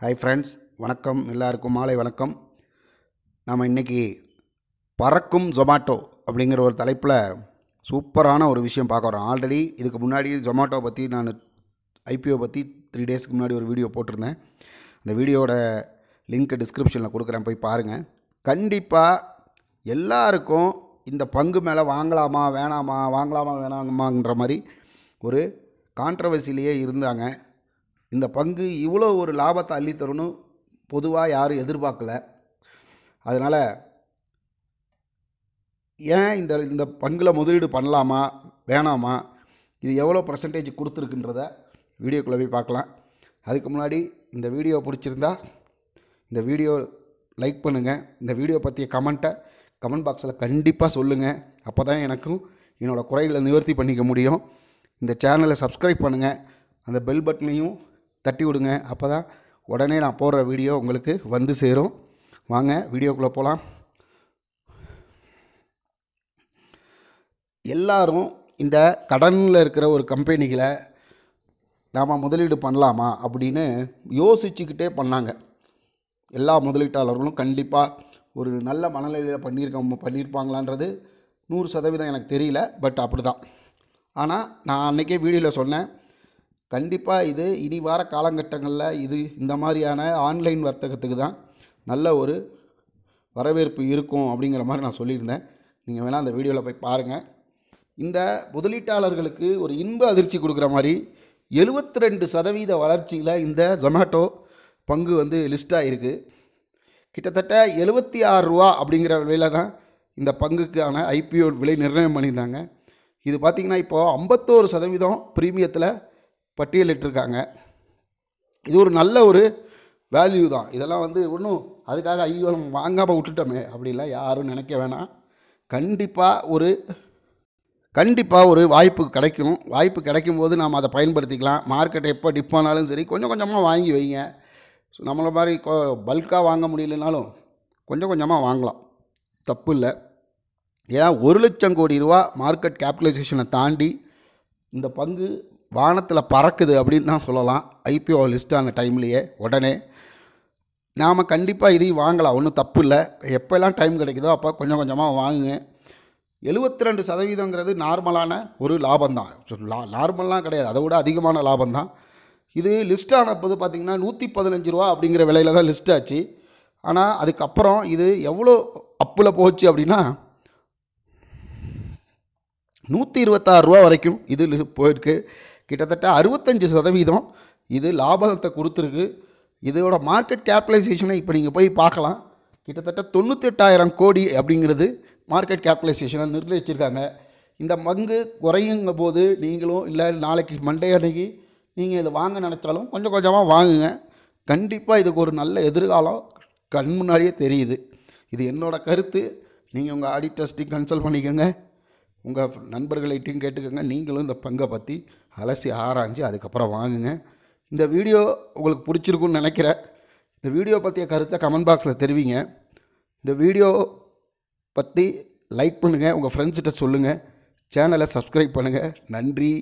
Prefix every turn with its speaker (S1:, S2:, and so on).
S1: hi friends வணக்கம் எல்லாருக்கும் மாலை வணக்கம் நாம் இன்றைக்கி பறக்கும் ஜொமாட்டோ அப்படிங்கிற ஒரு தலைப்பில் சூப்பரான ஒரு விஷயம் பார்க்க வரோம் ஆல்ரெடி இதுக்கு முன்னாடி ஜொமாட்டோ பற்றி நான் ஐபிஓ பற்றி த்ரீ டேஸ்க்கு முன்னாடி ஒரு வீடியோ போட்டிருந்தேன் அந்த வீடியோட லிங்க் டிஸ்கிரிப்ஷனில் கொடுக்குறேன் போய் பாருங்கள் கண்டிப்பாக எல்லாருக்கும் இந்த பங்கு மேலே வாங்கலாமா வேணாமா வாங்கலாமா வேணாமாங்கிற மாதிரி ஒரு கான்ட்ரவர்சிலேயே இருந்தாங்க இந்த பங்கு இவ்வளோ ஒரு லாபத்தை அள்ளித்தரணும் பொதுவாக யாரும் எதிர்பார்க்கல அதனால் ஏன் இந்த இந்த பங்கில் முதலீடு பண்ணலாமா வேணாமா இது எவ்வளோ பர்சன்டேஜ் கொடுத்துருக்குன்றத வீடியோக்குள்ளே போய் பார்க்கலாம் அதுக்கு முன்னாடி இந்த வீடியோ பிடிச்சிருந்தா இந்த வீடியோ லைக் பண்ணுங்கள் இந்த வீடியோ பற்றிய கமெண்ட்டை கமெண்ட் பாக்ஸில் கண்டிப்பாக சொல்லுங்கள் அப்போ தான் எனக்கும் என்னோடய குறைகளை நிவர்த்தி பண்ணிக்க முடியும் இந்த சேனலை சப்ஸ்கிரைப் பண்ணுங்கள் அந்த பெல் பட்டனையும் தட்டி விடுங்க அப்போ தான் உடனே நான் போடுற வீடியோ உங்களுக்கு வந்து சேரும் வாங்க வீடியோக்குள்ளே போகலாம் எல்லாரும் இந்த கடனில் இருக்கிற ஒரு கம்பெனிகளை நாம் முதலீடு பண்ணலாமா அப்படின்னு யோசிச்சுக்கிட்டே பண்ணாங்க எல்லா முதலீட்டாளர்களும் கண்டிப்பாக ஒரு நல்ல மனநிலையில் பண்ணியிருக்க பண்ணியிருப்பாங்களான்றது நூறு சதவீதம் எனக்கு தெரியல பட் அப்படி தான் ஆனால் நான் அன்றைக்கே வீடியோவில் சொன்னேன் கண்டிப்பாக இது இனி வார காலகட்டங்களில் இது இந்த மாதிரியான ஆன்லைன் வர்த்தகத்துக்கு தான் நல்ல ஒரு வரவேற்பு இருக்கும் அப்படிங்கிற மாதிரி நான் சொல்லியிருந்தேன் நீங்கள் வேணால் அந்த வீடியோவில் போய் பாருங்கள் இந்த முதலீட்டாளர்களுக்கு ஒரு இன்ப அதிர்ச்சி கொடுக்குற மாதிரி எழுபத்தி ரெண்டு சதவீத வளர்ச்சியில் இந்த ஜொமேட்டோ பங்கு வந்து லிஸ்ட்டாக இருக்குது கிட்டத்தட்ட எழுபத்தி ஆறு ரூபா அப்படிங்கிற விலையில் தான் இந்த பங்குக்கான ஐபிஓ விலை நிர்ணயம் பண்ணியிருந்தாங்க இது பார்த்திங்கன்னா இப்போது ஐம்பத்தோரு சதவீதம் ப்ரீமியத்தில் பட்டியலிட்டிருக்காங்க இது ஒரு நல்ல ஒரு வேல்யூ தான் இதெல்லாம் வந்து ஒன்றும் அதுக்காக ஐயோ நம்ம வாங்காமல் விட்டுட்டோமே அப்படிலாம் யாரும் நினைக்க வேணாம் கண்டிப்பாக ஒரு கண்டிப்பாக ஒரு வாய்ப்பு கிடைக்கும் வாய்ப்பு கிடைக்கும் போது நாம் அதை பயன்படுத்திக்கலாம் மார்க்கெட் எப்போ டிப் ஆனாலும் சரி கொஞ்சம் கொஞ்சமாக வாங்கி வைங்க ஸோ நம்மளை மாதிரி பல்காக வாங்க முடியலனாலும் கொஞ்சம் கொஞ்சமாக வாங்கலாம் தப்பு இல்லை ஏன்னா ஒரு லட்சம் கோடி ரூபா மார்க்கெட் கேபிட்டலைசேஷனை தாண்டி இந்த பங்கு வானத்தில் பறக்குது அப்படின்னு தான் சொல்லலாம் ஐபிஓ லிஸ்டான டைம்லேயே உடனே நாம் கண்டிப்பாக இதையும் வாங்கலாம் ஒன்றும் தப்பு இல்லை எப்போல்லாம் டைம் கிடைக்குதோ அப்போ கொஞ்சம் கொஞ்சமாக வாங்குங்க எழுபத்தி ரெண்டு சதவீதங்கிறது நார்மலான ஒரு லாபம்தான் லா நார்மல்லாம் கிடையாது அதை விட அதிகமான லாபம்தான் இது லிஸ்ட் ஆனப்போது பார்த்திங்கன்னா நூற்றி பதினஞ்சு ரூபா அப்படிங்கிற விலையில் தான் லிஸ்ட் ஆச்சு ஆனால் அதுக்கப்புறம் இது எவ்வளோ அப்பில் போச்சு அப்படின்னா நூற்றி இருபத்தாறு ரூபா வரைக்கும் இது போயிருக்கு கிட்டத்தட்ட அறுபத்தஞ்சு சதவீதம் இது லாபத்தை கொடுத்துருக்கு இதோட மார்க்கெட் கேபிட்டலைசேஷனை இப்போ நீங்கள் போய் பார்க்கலாம் கிட்டத்தட்ட தொண்ணூத்தெட்டாயிரம் கோடி அப்படிங்கிறது மார்க்கெட் கேபிட்டலைசேஷனை நிர்ணயிச்சிருக்காங்க இந்த பங்கு குறையுங்க போது நீங்களும் இல்லை நாளைக்கு மண்டே அன்றைக்கி நீங்கள் இதை வாங்க நினச்சாலும் கொஞ்சம் கொஞ்சமாக வாங்குங்க கண்டிப்பாக இதுக்கு ஒரு நல்ல எதிர்காலம் கண் முன்னாடியே தெரியுது இது என்னோடய கருத்து நீங்கள் உங்கள் ஆடிட்டர்ஸ்டி கன்சல்ட் பண்ணிக்கோங்க உங்கள் நண்பர்கள்கிட்டையும் கேட்டுக்கோங்க நீங்களும் இந்த பங்கை பற்றி அலசி ஆராய்ஞ்சு அதுக்கப்புறம் வாங்குங்க இந்த வீடியோ உங்களுக்கு பிடிச்சிருக்குன்னு நினைக்கிறேன் இந்த வீடியோ பற்றிய கருத்தை கமெண்ட் பாக்ஸில் தெரிவிங்க இந்த வீடியோ பற்றி லைக் பண்ணுங்கள் உங்கள் ஃப்ரெண்ட்ஸ்கிட்ட சொல்லுங்கள் சேனலை சப்ஸ்கிரைப் பண்ணுங்கள் நன்றி